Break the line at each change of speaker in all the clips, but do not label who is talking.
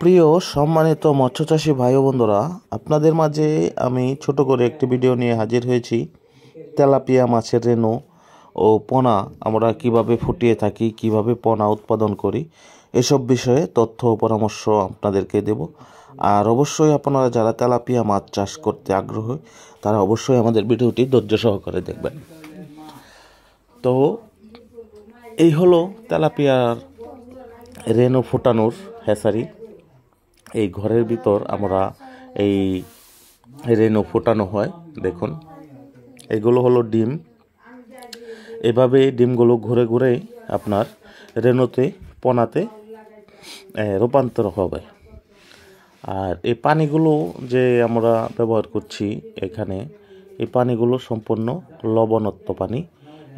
প্রিয় সম্মানিত মৎস্যচাষী ভাই বন্ধুরা আপনাদের মাঝে আমি ছোট করে একটি ভিডিও নিয়ে হাজির হয়েছি তেলাপিয়া মাছের রেণু ও পোনা আমরা কিভাবে ফুটিয়ে থাকি কিভাবে পোনা উৎপাদন করি এসব বিষয়ে তথ্য ও পরামর্শ আপনাদেরকে দেব আর অবশ্যই আপনারা যারা তেলাপিয়া মাছ চাষ করতে আগ্রহী তারা অবশ্যই আমাদের ভিডিওটি ধৈর্য সহকারে দেখবেন তো এই হলো তেলাপিয়ার রেণু ফোটানোর হ্যাসারি এই ঘরের ভিতর আমরা এই রেণু ফোটানো হয় দেখুন এগুলো হলো ডিম এভাবে ডিমগুলো ঘুরে ঘুরে আপনার রেণুতে পোনাতে রূপান্তর হবে আর এই পানিগুলো যে আমরা ব্যবহার করছি এখানে এই পানিগুলো সম্পূর্ণ লবণত্ব পানি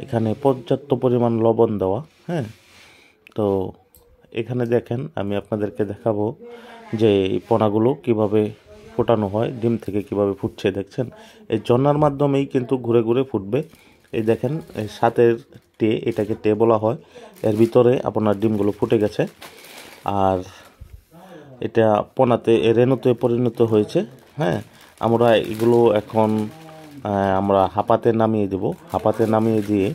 এখানে পর্যাপ্ত পরিমাণ লবণ দেওয়া হ্যাঁ তো এখানে দেখেন আমি আপনাদেরকে দেখাবো যে এই পোনাগুলো কিভাবে ফোটানো হয় ডিম থেকে কিভাবে ফুটছে দেখছেন এই জন্নার মাধ্যমেই কিন্তু ঘুরে ঘুরে ফুটবে এই দেখেন সাতের টে এটাকে টে বলা হয় এর ভিতরে আপনার ডিমগুলো ফুটে গেছে আর এটা পোনাতে রেণুতে পরিণত হয়েছে হ্যাঁ আমরা এগুলো এখন আমরা হাঁপাতে নামিয়ে দেব হাঁপাতে নামিয়ে দিয়ে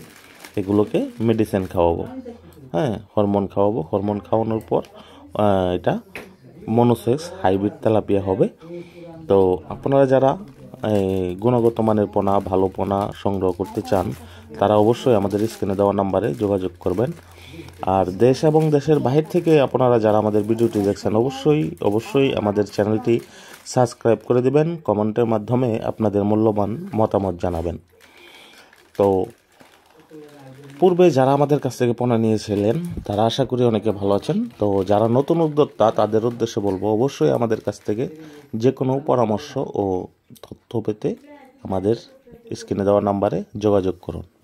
এগুলোকে মেডিসিন খাওয়াবো হ্যাঁ হরমোন খাওয়াবো হরমোন খাওয়ানোর পর এটা মনোসেক্স হাইব্রিড তেলাপিয়া হবে তো আপনারা যারা গুণগত মানের পোনা ভালো পোনা সংগ্রহ করতে চান তারা অবশ্যই আমাদের স্ক্রিনে দেওয়া নাম্বারে যোগাযোগ করবেন আর দেশ এবং দেশের বাহির থেকে আপনারা যারা আমাদের ভিডিওটি দেখছেন অবশ্যই অবশ্যই আমাদের চ্যানেলটি সাবস্ক্রাইব করে দিবেন কমেন্টের মাধ্যমে আপনাদের মূল্যবান মতামত জানাবেন তো পূর্বে যারা আমাদের কাছ থেকে পণ্য নিয়েছিলেন তারা আশা করি অনেকে ভালো আছেন তো যারা নতুন উদ্যোক্তা তাদের উদ্দেশ্যে বলবো অবশ্যই আমাদের কাছ থেকে যে কোনো পরামর্শ ও তথ্য পেতে আমাদের স্ক্রিনে দেওয়া নাম্বারে যোগাযোগ করুন